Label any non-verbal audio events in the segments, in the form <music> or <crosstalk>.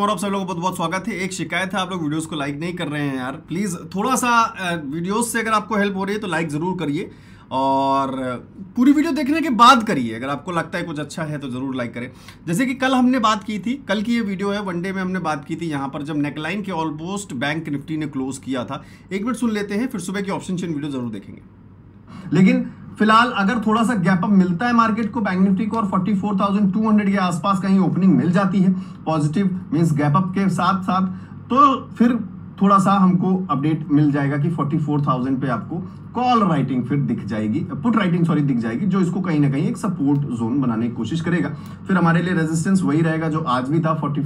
और आप सब लोगों का बहुत बहुत स्वागत है एक शिकायत है आप लोग वीडियोस को लाइक नहीं कर रहे हैं यार प्लीज़ थोड़ा सा वीडियोस से अगर आपको हेल्प हो रही है तो लाइक ज़रूर करिए और पूरी वीडियो देखने के बाद करिए अगर आपको लगता है कुछ अच्छा है तो ज़रूर लाइक करें जैसे कि कल हमने बात की थी कल की ये वीडियो है वनडे में हमने बात की थी यहाँ पर जब नेकलाइन के ऑलमोस्ट बैंक निफ्टी ने क्लोज किया था एक मिनट सुन लेते हैं फिर सुबह की ऑप्शन चेन वीडियो ज़रूर देखेंगे लेकिन फिलहाल अगर थोड़ा सा गैप अप मिलता है मार्केट को बैंक निफ्टी को और 44,200 के आसपास कहीं ओपनिंग मिल जाती है पॉजिटिव मीन्स गैप अप के साथ साथ तो फिर थोड़ा सा हमको अपडेट मिल जाएगा कि 44,000 पे आपको कॉल राइटिंग फिर दिख जाएगी पुट राइटिंग सॉरी दिख जाएगी जो इसको कहीं ना कहीं एक सपोर्ट जोन बनाने की कोशिश करेगा फिर हमारे लिए रेजिस्टेंस वही रहेगा जो आज भी था फोर्टी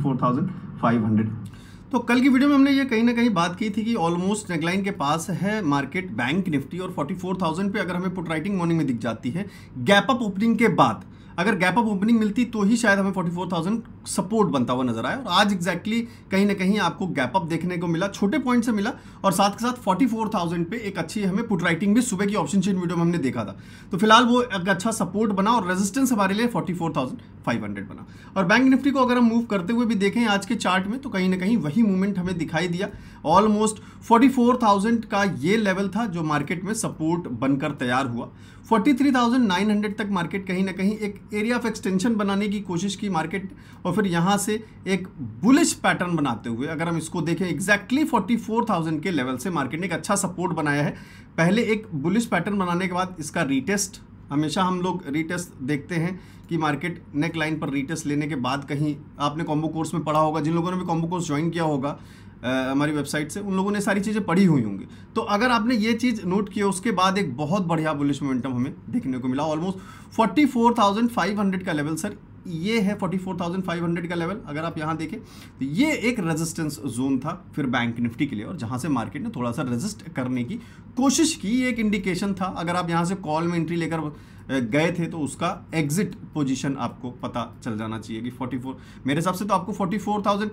तो कल की वीडियो में हमने ये कहीं ना कहीं बात की थी कि ऑलमोस्ट नेकलाइन के पास है मार्केट बैंक निफ्टी और 44,000 पे अगर हमें पुट राइटिंग मॉर्निंग में दिख जाती है गैप अप ओपनिंग के बाद अगर गैप अप ओपनिंग मिलती तो ही शायद हमें 44,000 सपोर्ट बनता हुआ नजर आया और आज एग्जैक्टली exactly कहीं ना कहीं आपको गैप अप देखने को मिला छोटे पॉइंट से मिला और साथ के साथ 44,000 पे एक अच्छी हमें पुट राइटिंग भी सुबह की ऑप्शन चीन वीडियो में हमने देखा था तो फिलहाल वो एक अच्छा सपोर्ट बना और रेजिस्टेंस हमारे लिए फोर्टी बना और बैंक निफ्टी को अगर हम मूव करते हुए भी देखें आज के चार्ट में तो कहीं ना कहीं वही मूवमेंट हमें दिखाई दिया ऑलमोस्ट 44,000 का ये लेवल था जो मार्केट में सपोर्ट बनकर तैयार हुआ 43,900 तक मार्केट कहीं ना कहीं एक एरिया ऑफ एक्सटेंशन बनाने की कोशिश की मार्केट और फिर यहाँ से एक बुलिश पैटर्न बनाते हुए अगर हम इसको देखें एग्जैक्टली exactly 44,000 के लेवल से मार्केट ने एक अच्छा सपोर्ट बनाया है पहले एक बुलिश पैटर्न बनाने के बाद इसका रीटेस्ट हमेशा हम लोग रीटेस्ट देखते हैं कि मार्केट नेक लाइन पर रीटेस्ट लेने के बाद कहीं आपने कॉम्बो कोर्स में पढ़ा होगा जिन लोगों ने भी कॉम्बो कोर्स ज्वाइन किया होगा हमारी वेबसाइट से उन लोगों ने सारी चीज़ें पढ़ी हुई होंगी तो अगर आपने ये चीज़ नोट किया उसके बाद एक बहुत बढ़िया बुलिश मोमेंटम हमें देखने को मिला almost forty four thousand five hundred का लेवल सर ये है forty four thousand five hundred का लेवल अगर आप यहाँ देखें तो ये एक रेजिस्टेंस जोन था फिर बैंक निफ्टी के लिए और जहाँ से मार्केट ने थोड़ा सा रेजिस्ट करने की कोशिश की एक इंडिकेशन था अगर आप यहाँ से कॉल में एंट्री लेकर गए थे तो उसका एग्जिट पोजीशन आपको पता चल जाना चाहिए कि 44 मेरे हिसाब से तो आपको 44,000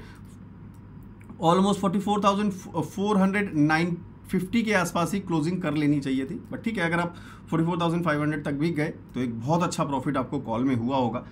almost forty four thousand four hundred nine fifty के आसपास ही क्लोजिंग कर लेनी चाहिए थी बट ठीक है अगर आप 44,500 तक भी गए तो एक बहुत अच्छा प्रॉफिट आपको कॉल में हुआ होगा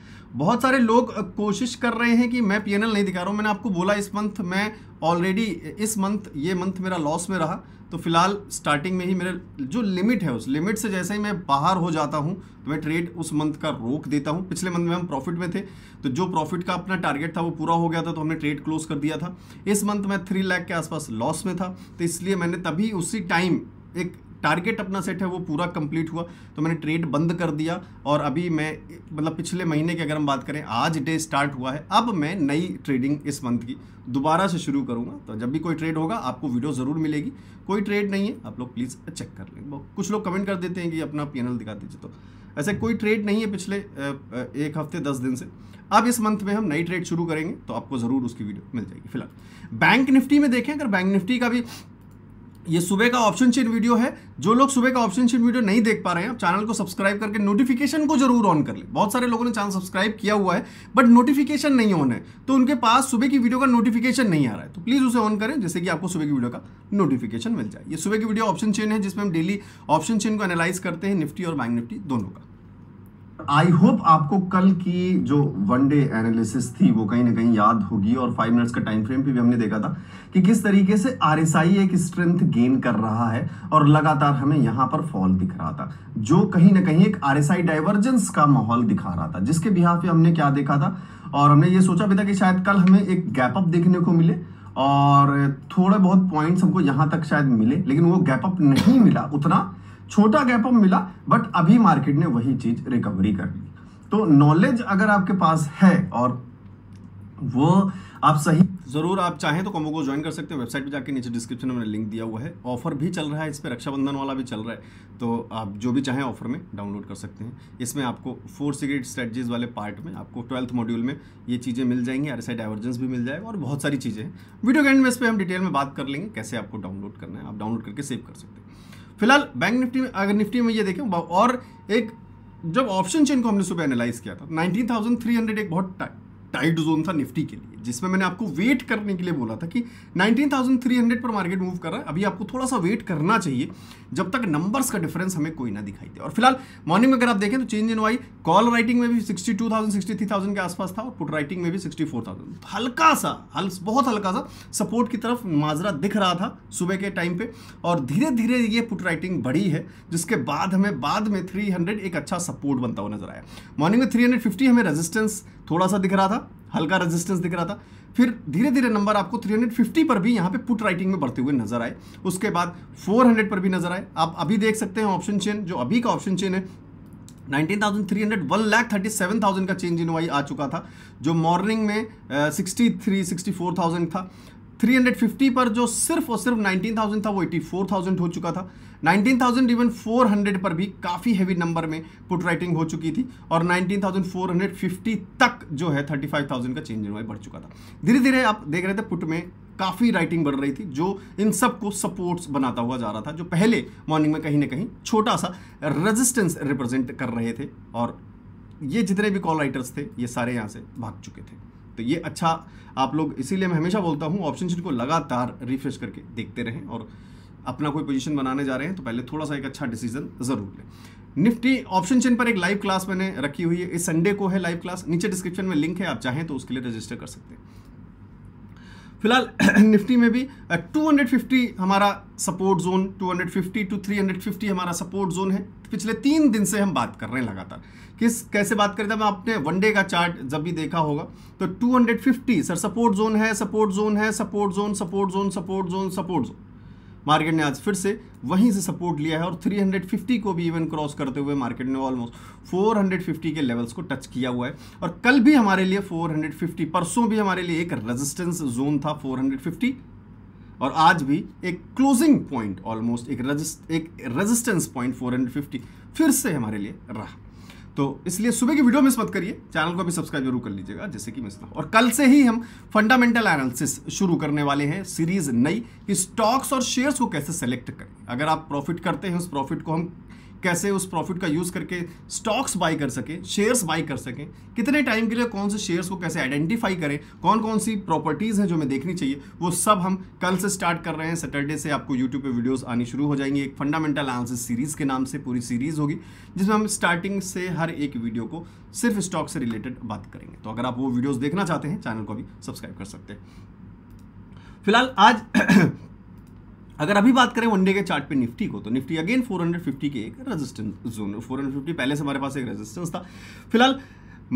बहुत सारे लोग कोशिश कर रहे हैं कि मैं पीएनएल नहीं दिखा रहा हूँ मैंने आपको बोला इस मंथ मैं ऑलरेडी इस मंथ ये मंथ मेरा लॉस में रहा तो फिलहाल स्टार्टिंग में ही मेरे जो लिमिट है उस लिमिट से जैसे ही मैं बाहर हो जाता हूँ तो मैं ट्रेड उस मंथ का रोक देता हूँ पिछले मंथ में हम प्रॉफिट में थे तो जो प्रॉफिट का अपना टारगेट था वो पूरा हो गया था तो हमने ट्रेड क्लोज कर दिया था इस मंथ मैं थ्री लैख के आसपास लॉस में था तो इसलिए मैंने तभी उसी टाइम एक टारगेट अपना सेट है वो पूरा कंप्लीट हुआ तो मैंने ट्रेड बंद कर दिया और अभी मैं मतलब पिछले महीने की अगर हम बात करें आज डे स्टार्ट हुआ है अब मैं नई ट्रेडिंग इस मंथ की दोबारा से शुरू करूँगा तो जब भी कोई ट्रेड होगा आपको वीडियो ज़रूर मिलेगी कोई ट्रेड नहीं है आप लोग प्लीज़ चेक कर लें कुछ लोग कमेंट कर देते हैं कि अपना पी दिखा दीजिए तो ऐसे कोई ट्रेड नहीं है पिछले एक हफ्ते दस दिन से अब इस मंथ में हम नई ट्रेड शुरू करेंगे तो आपको ज़रूर उसकी वीडियो मिल जाएगी फिलहाल बैंक निफ्टी में देखें अगर बैंक निफ्टी का भी ये सुबह का ऑप्शन शीट वीडियो है जो लोग सुबह का ऑप्शन शीट वीडियो नहीं देख पा रहे हैं आप चैनल को सब्सक्राइब करके नोटिफिकेशन को जरूर ऑन कर ले बहुत सारे लोगों ने चैनल सब्सक्राइब किया हुआ है बट नोटिफिकेशन नहीं ऑन है तो उनके पास सुबह की वीडियो का नोटिफिकेशन नहीं आ रहा है तो प्लीज़ उसे ऑन करें जैसे कि आपको सुबह की वीडियो का नोटिफिकेशन मिल जाए ये सुबह की वीडियो ऑप्शन चेन है जिसमें हम डेली ऑप्शन चेन को एनालाइज करते हैं निफ्टी और बैंक निफ्टी दोनों का आई होप आपको कल की जो वन डे एनालिसिस थी वो कहीं ना कहीं याद होगी और फाइव मिनट्स का टाइम फ्रेम पे भी हमने देखा था कि किस तरीके से आरएसआई एक स्ट्रेंथ गेन कर रहा है और लगातार हमें यहां पर फॉल दिख रहा था जो कहीं ना कहीं एक आरएसआई डाइवर्जेंस का माहौल दिखा रहा था जिसके बिहार पे हमने क्या देखा था और हमने ये सोचा भी था कि शायद कल हमें एक गैप अप देखने को मिले और थोड़े बहुत पॉइंट्स हमको यहां तक शायद मिले लेकिन वो गैप अप नहीं मिला उतना छोटा गैप अप मिला बट अभी मार्केट ने वही चीज रिकवरी कर ली तो नॉलेज अगर आपके पास है और वो आप सही ज़रूर आप चाहें तो कॉम्बो को ज्वाइन कर सकते हैं वेबसाइट पे जाके नीचे डिस्क्रिप्शन में मैंने लिंक दिया हुआ है ऑफर भी चल रहा है इस पर रक्षाबंधन वाला भी चल रहा है तो आप जो भी चाहें ऑफर में डाउनलोड कर सकते हैं इसमें आपको फोर सीक्रेट स्ट्रेटजीज वाले पार्ट में आपको ट्वेल्थ मॉड्यूल में ये चीज़ें मिल जाएंगी आर डाइवर्जेंस भी मिल जाएगा और बहुत सारी चीज़ें हैं वीडियो गैंड में इस पर हम डिटेल में बात कर लेंगे कैसे आपको डाउनलोड करना है आप डाउनलोड करके सेव कर सकते हैं फिलहाल बैंक निफ्टी में अगर निफ्टी में ये देखें और एक जब ऑप्शन चेन को हमने सुबह एनालाइज किया था 19,300 एक बहुत टाइट जोन था निफ्टी के लिए जिसमें मैंने आपको वेट करने के लिए बोला था कि 19,300 पर मार्केट मूव कर रहा है अभी आपको थोड़ा सा वेट करना चाहिए जब तक नंबर्स का डिफरेंस हमें कोई ना दिखाई दे और फिलहाल मॉर्निंग में अगर आप देखें तो change in Y call writing में भी सिक्सटी टू के आसपास था और पुट राइटिंग में भी 64,000 हल्का सा हल बहुत हल्का सा सपोर्ट की तरफ माजरा दिख रहा था सुबह के टाइम पर और धीरे धीरे ये पुट राइटिंग बढ़ी है जिसके बाद हमें बाद में थ्री एक अच्छा सपोर्ट बनता हुआ नजर आया मॉर्निंग में थ्री हमें रेजिस्टेंस थोड़ा सा दिख रहा था हल्का रेजिस्टेंस दिख रहा था फिर धीरे धीरे नंबर आपको 350 पर भी यहाँ पे पुट राइटिंग में बढ़ते हुए नजर आए उसके बाद 400 पर भी नजर आए आप अभी देख सकते हैं ऑप्शन चेन जो अभी का ऑप्शन चेन है 19,300 one lakh thirty seven thousand का चेंज इन वाई आ चुका था जो मॉर्निंग में sixty three sixty four thousand था 350 पर जो सिर्फ और सिर्फ 19,000 था वो 84,000 हो चुका था 19,000 इवन 400 पर भी काफ़ी हैवी नंबर में पुट राइटिंग हो चुकी थी और 19,450 तक जो है 35,000 का चेंज इनवाई बढ़ चुका था धीरे धीरे आप देख रहे थे पुट में काफ़ी राइटिंग बढ़ रही थी जो इन सब को सपोर्ट्स बनाता हुआ जा रहा था जो पहले मॉर्निंग में कहीं ना कहीं छोटा सा रेजिस्टेंस रिप्रेजेंट कर रहे थे और ये जितने भी कॉल राइटर्स थे ये सारे यहाँ से भाग चुके थे तो ये अच्छा आप लोग इसीलिए मैं हमेशा बोलता हूँ ऑप्शन शीट को लगातार रिफ्रेश करके देखते रहें और अपना कोई पोजीशन बनाने जा रहे हैं तो पहले थोड़ा सा एक अच्छा डिसीजन ज़रूर लें निफ्टी ऑप्शन चेन पर एक लाइव क्लास मैंने रखी हुई है इस संडे को है लाइव क्लास नीचे डिस्क्रिप्शन में लिंक है आप चाहें तो उसके लिए रजिस्टर कर सकते हैं फिलहाल निफ्टी <clears throat> में भी 250 हमारा सपोर्ट जोन 250 टू 350 हमारा सपोर्ट जोन है पिछले तीन दिन से हम बात कर रहे हैं लगातार किस कैसे बात करें मैं आपने वनडे का चार्ट जब भी देखा होगा तो 250 सर सपोर्ट जोन है सपोर्ट जोन है support zone support zone support zone support zone support zone market ने आज फिर से वहीं से सपोर्ट लिया है और 350 को भी इवन क्रॉस करते हुए मार्केट ने ऑलमोस्ट 450 के लेवल्स को टच किया हुआ है और कल भी हमारे लिए 450 परसों भी हमारे लिए एक रेजिस्टेंस जोन था 450 और आज भी एक क्लोजिंग पॉइंट ऑलमोस्ट एक रजिस्ट एक रेजिस्टेंस पॉइंट 450 फिर से हमारे लिए रहा तो इसलिए सुबह की वीडियो मिस मत करिए चैनल को भी सब्सक्राइब जरूर कर लीजिएगा जैसे कि मिस ना और कल से ही हम फंडामेंटल एनालिसिस शुरू करने वाले हैं सीरीज नई कि स्टॉक्स और शेयर्स को कैसे सेलेक्ट करें अगर आप प्रॉफिट करते हैं उस प्रॉफिट को हम कैसे उस प्रॉफिट का यूज़ करके स्टॉक्स बाई कर सकें शेयर्स बाई कर सकें कितने टाइम के लिए कौन से शेयर्स को कैसे आइडेंटिफाई करें कौन कौन सी प्रॉपर्टीज़ हैं जो हमें देखनी चाहिए वो सब हम कल से स्टार्ट कर रहे हैं सैटरडे से आपको यूट्यूब पे वीडियोस आनी शुरू हो जाएंगी एक फंडामेंटल एनालिसिस सीरीज़ के नाम से पूरी सीरीज़ होगी जिसमें हम स्टार्टिंग से हर एक वीडियो को सिर्फ स्टॉक से रिलेटेड बात करेंगे तो अगर आप वो वीडियोज़ देखना चाहते हैं चैनल को भी सब्सक्राइब कर सकते हैं फिलहाल आज अगर अभी बात करें वनडे के चार्ट पे निफ्टी को तो निफ्टी अगेन 450 के एक रेजिस्टेंस जोन 450 पहले से हमारे पास एक रेजिस्टेंस था फिलहाल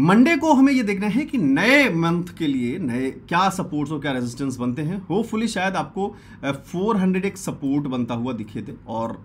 मंडे को हमें ये देखना है कि नए मंथ के लिए नए क्या सपोर्ट्स और क्या रेजिस्टेंस बनते हैं होपफुली शायद आपको 400 एक सपोर्ट बनता हुआ दिखे थे और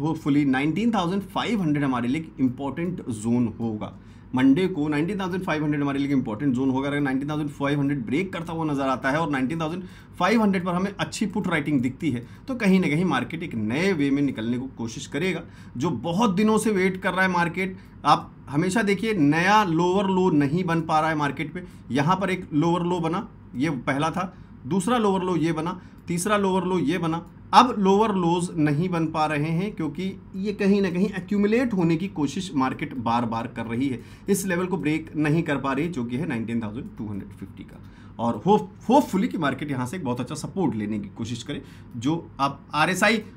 होपफुली 19,500 हमारे लिए एक इम्पॉर्टेंट जोन होगा मंडे को 19,500 हमारे लिए इंपॉर्टेंट जोन होगा अगर 19,500 ब्रेक करता हुआ नजर आता है और 19,500 पर हमें अच्छी पुट राइटिंग दिखती है तो कहीं ना कहीं मार्केट एक नए वे में निकलने को कोशिश करेगा जो बहुत दिनों से वेट कर रहा है मार्केट आप हमेशा देखिए नया लोअर लो नहीं बन पा रहा है मार्केट पर यहाँ पर एक लोअर लो बना ये पहला था दूसरा लोअर लो ये बना तीसरा लोअर लो ये बना अब लोअर लोज नहीं बन पा रहे हैं क्योंकि ये कहीं ना कहीं एक्यूमुलेट होने की कोशिश मार्केट बार बार कर रही है इस लेवल को ब्रेक नहीं कर पा रही जो कि है 19,250 का और होप होपफुली कि मार्केट यहाँ से एक बहुत अच्छा सपोर्ट लेने की कोशिश करे जो आप आर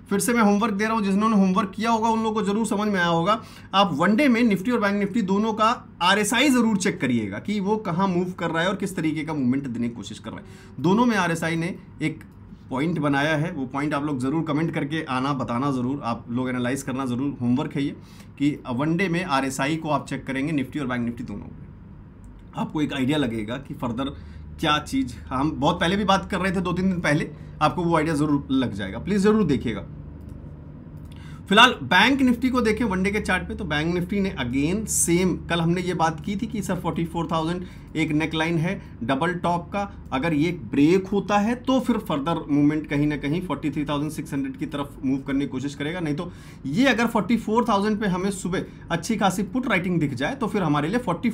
फिर से मैं होमवर्क दे रहा हूँ जिन्होंने होमवर्क किया होगा उन लोगों को जरूर समझ में आया होगा आप वनडे में निफ्टी और बैंक निफ्टी दोनों का आर ज़रूर चेक करिएगा कि वो कहाँ मूव कर रहा है और किस तरीके का मूवमेंट देने की कोशिश कर रहा है दोनों में आर ने एक पॉइंट बनाया है वो पॉइंट आप लोग ज़रूर कमेंट करके आना बताना ज़रूर आप लोग एनालाइज करना ज़रूर होमवर्क है ये कि वनडे में आर को आप चेक करेंगे निफ्टी और बैंक निफ्टी दोनों में आपको एक आइडिया लगेगा कि फर्दर क्या चीज़ हम बहुत पहले भी बात कर रहे थे दो तीन दिन पहले आपको वो आइडिया ज़रूर लग जाएगा प्लीज़ ज़रूर देखिएगा फिलहाल बैंक निफ्टी को देखें वनडे के चार्ट पे तो बैंक निफ्टी ने अगेन सेम कल हमने ये बात की थी कि सर 44,000 एक नेक लाइन है डबल टॉप का अगर ये ब्रेक होता है तो फिर फर्दर मूवमेंट कहीं ना कहीं 43,600 की तरफ मूव करने की कोशिश करेगा नहीं तो ये अगर 44,000 पे हमें सुबह अच्छी खासी पुट राइटिंग दिख जाए तो फिर हमारे लिए फोर्टी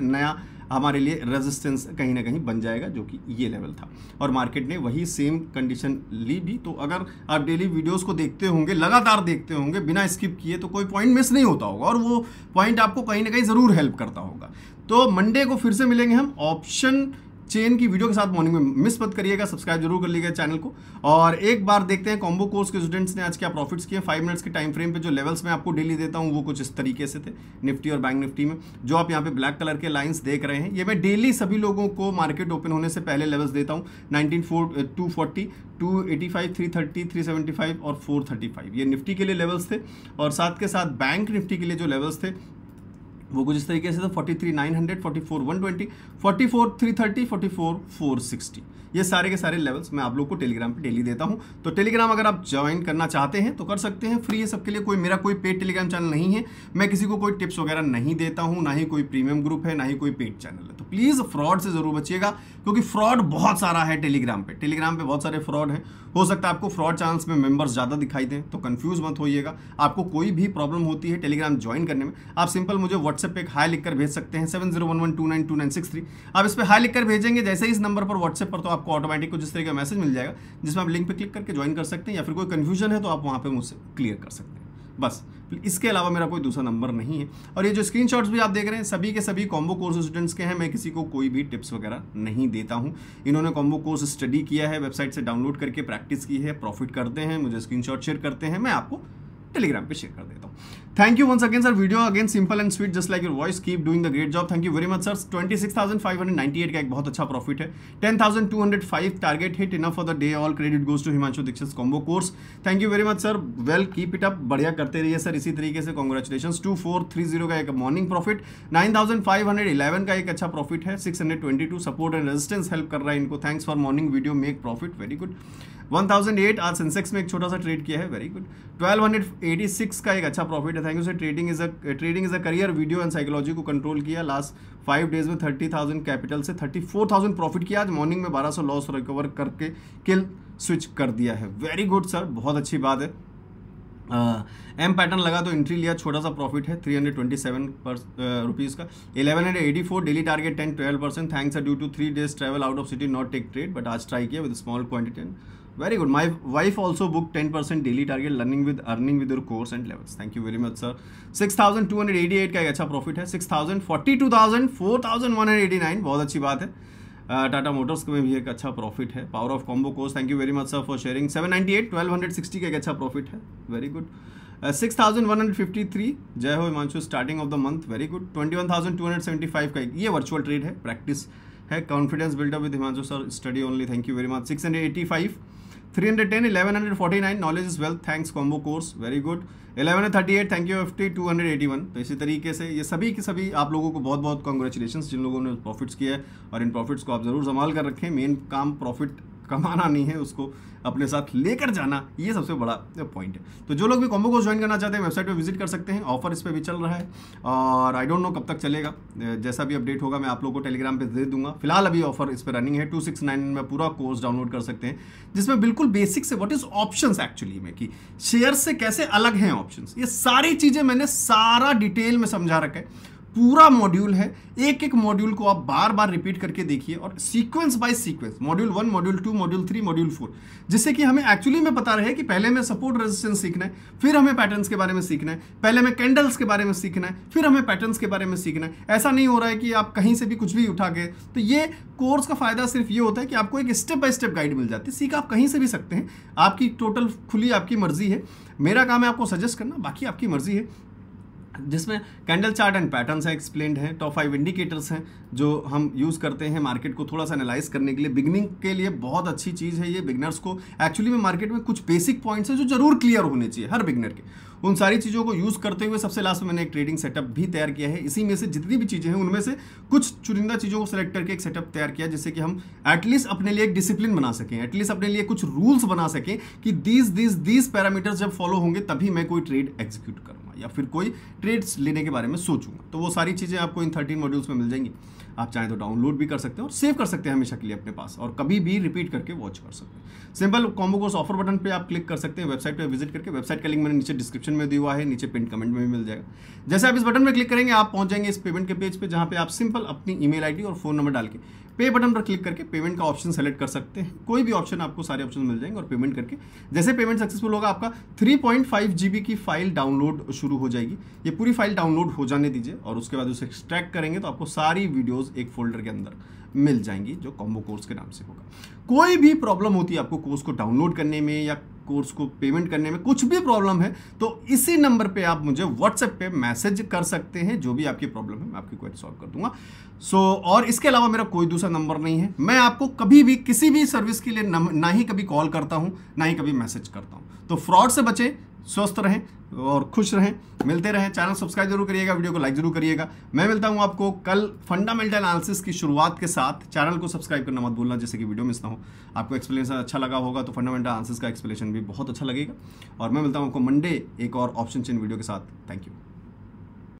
नया हमारे लिए रेजिस्टेंस कहीं ना कहीं बन जाएगा जो कि ये लेवल था और मार्केट ने वही सेम कंडीशन ली भी तो अगर आप डेली वीडियोस को देखते होंगे लगातार देखते होंगे बिना स्किप किए तो कोई पॉइंट मिस नहीं होता होगा और वो पॉइंट आपको कहीं ना कहीं ज़रूर हेल्प करता होगा तो मंडे को फिर से मिलेंगे हम ऑप्शन चेन की वीडियो के साथ मॉर्निंग में मिस मत करिएगा सब्सक्राइब जरूर कर लीजिएगा चैनल को और एक बार देखते हैं कॉम्बो कोर्स के स्टूडेंट्स ने आज क्या प्रॉफिट्स किए फाइव मिनट्स के टाइम फ्रेम पे जो लेवल्स मैं आपको डेली देता हूँ वो कुछ इस तरीके से थे निफ्टी और बैंक निफ्टी में जो आप यहाँ पे ब्लैक कलर के लाइन्स देख रहे हैं ये मैं डेली सभी लोगों को मार्केट ओपन होने से पहले लेवल्स देता हूँ nineteen four two forty two eighty five three thirty three seventy five और फोर थर्टी फाइव ये निफ्टी के लिए लेवल्स थे और साथ के साथ बैंक निफ्टी के लिए जो लेवल्स थे वो कुछ इस तरीके से था forty three nine hundred forty four one twenty forty four three thirty forty four four sixty ये सारे के सारे लेवल्स मैं आप लोग को टेलीग्राम पे डेली देता हूँ तो टेलीग्राम अगर आप ज्वाइन करना चाहते हैं तो कर सकते हैं फ्री है सबके लिए कोई मेरा कोई पेड टेलीग्राम चैनल नहीं है मैं किसी को कोई टिप्स वगैरह नहीं देता हूँ ना ही कोई प्रीमियम ग्रुप है ना ही कोई पेड चैनल है तो प्लीज़ फ्रॉड से ज़रूर बचिएगा क्योंकि फ्रॉड बहुत सारा है टेलीग्राम पर टेलीग्राम पर बहुत सारे फ्रॉड हैं हो सकता है आपको फ्रॉड चांस में मेंबर्स ज़्यादा दिखाई दें तो कंफ्यूज मत होइएगा आपको कोई भी प्रॉब्लम होती है टेलीग्राम ज्वाइन करने में आप सिंपल मुझे व्हाट्सएप पर एक हाई लिखकर भेज सकते हैं seven zero one one two nine two nine six three आप इस पर हाई लिखकर भेजेंगे जैसे ही इस नंबर पर व्हाट्सएप पर तो आपको ऑटोमेटिक को जिस तरह का मैसेज मिल जाएगा जिसमें आप लिंक पर क्लिक करके ज्वाइन कर सकते हैं या फिर कोई कन्फ्यूजन है तो आप वहाँ पर मुझसे क्लियर कर सकते हैं बस इसके अलावा मेरा कोई दूसरा नंबर नहीं है और ये जो स्क्रीनशॉट्स भी आप देख रहे हैं सभी के सभी कॉम्बो कोर्स स्टूडेंट्स के हैं मैं किसी को कोई भी टिप्स वगैरह नहीं देता हूँ इन्होंने कॉम्बो कोर्स स्टडी किया है वेबसाइट से डाउनलोड करके प्रैक्टिस की है प्रॉफिट करते हैं मुझे स्क्रीन शेयर करते हैं मैं आपको टेलीग्राम पे शेयर कर देता हूँ thank you once again sir video again simple and sweet just like your voice keep doing the great job thank you very much sir 26,598 का एक बहुत अच्छा प्रॉफिट है 10,205 target hit enough for the day all credit goes to Himanshu Dikshit combo course thank you very much sir well keep it up बढ़िया करते रहिए sir इसी तरीके से congratulation to four three zero का एक morning profit nine thousand five hundred eleven का एक अच्छा प्रॉफिट है six hundred twenty two support and resistance help कर रहा है इनको thanks for morning video make profit very good 1008 आज सेंसेक्स में एक छोटा सा ट्रेड किया है वेरी गुड 1286 का एक अच्छा प्रॉफिट है thank you sir trading is a trading is a career video and psychology को कंट्रोल किया लास्ट फाइव डेज में 30,000 कैपिटल से 34,000 प्रॉफिट किया आज मॉर्निंग में 1200 लॉस रिकवर करके किल स्विच कर दिया है वेरी गुड सर बहुत अच्छी बात है एम uh, पैटर्न लगा तो एंट्री लिया छोटा सा प्रॉफिट है 327 पर रुपीज़ का 1184 daily target 10 12 percent thanks due to three days travel out of city not take trade but आज ट्राई किया with small quantity very good my wife also book ten percent daily target learning with earning with your course and levels thank you very much sir six thousand two hundred eighty eight का एक अच्छा profit है six thousand forty two thousand four hundred eighty nine बहुत अच्छी बात है Tata uh, Motors में भी एक अच्छा प्रॉफिट है power of combo course thank you very much sir for sharing seven 1260 hundred sixty का एक अच्छा प्रॉफिट है very good six thousand one hundred fifty three जय हो Himanshu starting of the month very good twenty one thousand two hundred five का ये virtual trade है practice है confidence buildup with Himanshu sir study only thank you very much six hundred five three hundred ten eleven hundred forty nine knowledge is wealth thanks combo course very good eleven thirty eight thank you fifty two hundred eighty one तो इसी तरीके से ये सभी के सभी आप लोगों को बहुत बहुत कॉन्ग्रेचुलेशन जिन लोगों ने प्रॉफिट्स किया है और इन प्रॉफिट्स को आप ज़रूर संभाल कर रखें मेन काम प्रॉफिट कमाना नहीं है उसको अपने साथ लेकर जाना ये सबसे बड़ा पॉइंट है तो जो लोग भी कॉम्बो कोर्स ज्वाइन करना चाहते हैं वेबसाइट पे विजिट कर सकते हैं ऑफर इस पर भी चल रहा है और आई डोंट नो कब तक चलेगा जैसा भी अपडेट होगा मैं आप लोग को टेलीग्राम पे दे दूंगा फिलहाल अभी ऑफर इस पर रनिंग है टू सिक्स नाइन में पूरा कोर्स डाउनलोड कर सकते हैं जिसमें बिल्कुल बेसिक से वट इज ऑप्शन एक्चुअली में कि शेयर से कैसे अलग हैं ऑप्शन ये सारी चीज़ें मैंने सारा डिटेल में समझा रखा है पूरा मॉड्यूल है एक एक मॉड्यूल को आप बार बार रिपीट करके देखिए और sequence by sequence module one module two module three module four जिससे कि हमें एक्चुअली में पता रहे कि पहले हमें सपोर्ट रेजिस्टेंस सीखना है फिर हमें पैटर्न्स के बारे में सीखना है पहले हमें कैंडल्स के बारे में सीखना है फिर हमें पैटर्न्स के बारे में सीखना है ऐसा नहीं हो रहा है कि आप कहीं से भी कुछ भी उठा के तो ये कोर्स का फायदा सिर्फ ये होता है कि आपको एक स्टेप बाय स्टेप गाइड मिल जाती है सीख आप कहीं से भी सकते हैं आपकी टोटल खुली आपकी मर्जी है मेरा काम है आपको सजेस्ट करना बाकी आपकी मर्जी है जिसमें कैंडल चार्ट एंड पैटर्न है एक्सप्लेन है टॉप फाइव इंडिकेटर्स हैं जो हम यूज़ करते हैं मार्केट को थोड़ा सा एनालाइज करने के लिए बिगनिंग के लिए बहुत अच्छी चीज़ है ये बिगनर्स को एक्चुअली में मार्केट में कुछ बेसिक पॉइंट्स हैं जो जरूर क्लियर होने चाहिए हर बिगनर के उन सारी चीज़ों को यूज़ करते हुए सबसे लास्ट में मैंने एक ट्रेडिंग सेटअप भी तैयार किया है इसी में से जितनी भी चीज़ें हैं उनमें से कुछ चुनिंदा चीज़ों को सिलेक्ट करके एक सेटअप तैयार किया जिससे कि हम एटलीस्ट अपने लिए एक डिसिप्लिन बना सकें एटलीस्ट अपने लिए कुछ रूल्स बना सकें कि दीज दीज दीज पैरामीटर्स जब फॉलो होंगे तभी मैं कोई ट्रेड एग्जीक्यूट करूँगा या फिर कोई ट्रेड्स लेने के बारे में सोचूंगा तो वो सारी चीज़ें आपको इन थर्टीन मॉड्यूल्स में मिल जाएंगी आप चाहें तो डाउनलोड भी कर सकते हैं और सेव कर सकते हैं हमेशा के लिए अपने पास और कभी भी रिपीट करके वॉच कर सकते हैं simple combo course offer button पर आप क्लिक कर सकते हैं वेबसाइट पर विजिट करके वेबसाइट का लिंक मैंने नीचे डिस्क्रिप्शन में दिया हुआ है नीचे पिन कमेंट में भी मिल जाएगा जैसे आप इस बटन पर क्लिक करेंगे आप पहुंच जाएंगे इस पेमेंट के पेज पर जहाँ पे आप सिंपल अपनी ईमेल आईडी और फोन नंबर डाल के पे बटन पर क्लिक करके पेमेंट का ऑप्शन सेलेक्ट कर सकते हैं कोई भी ऑप्शन आपको सारे ऑप्शन मिल जाएंगे और पेमेंट करके जैसे पेमेंट सक्सेसफुल होगा आपका 3.5 जीबी की फाइल डाउनलोड शुरू हो जाएगी ये पूरी फाइल डाउनलोड हो जाने दीजिए और उसके बाद उसे एक्सट्रैक्ट करेंगे तो आपको सारी वीडियोज़ वीडियोस एक फोल्डर के अंदर मिल जाएंगी जो कॉम्बो कोर्स के नाम से होगा कोई भी प्रॉब्लम होती है आपको कोर्स को डाउनलोड करने में या कोर्स को पेमेंट करने में कुछ भी प्रॉब्लम है तो इसी नंबर पे आप मुझे व्हाट्सएप पे मैसेज कर सकते हैं जो भी आपकी प्रॉब्लम है मैं आपकी क्वेरी सॉल्व कर दूंगा सो so, और इसके अलावा मेरा कोई दूसरा नंबर नहीं है मैं आपको कभी भी किसी भी सर्विस के लिए ना ही कभी कॉल करता हूँ ना ही कभी मैसेज करता हूँ तो फ्रॉड से बचें स्वस्थ रहें और खुश रहें मिलते रहें चैनल सब्सक्राइब जरूर करिएगा वीडियो को लाइक जरूर करिएगा मैं मिलता हूं आपको कल फंडामेंटल एनालिसिस की शुरुआत के साथ चैनल को सब्सक्राइब करना मत भूलना जैसे कि वीडियो मिस ना हो आपको एक्सप्लेनेशन अच्छा लगा होगा तो फंडामेंटल एनालिसिस का एक्सप्लेनेशन भी बहुत अच्छा लगेगा और मैं मिलता हूँ आपको मंडे एक और ऑप्शन चेन वीडियो के साथ थैंक यू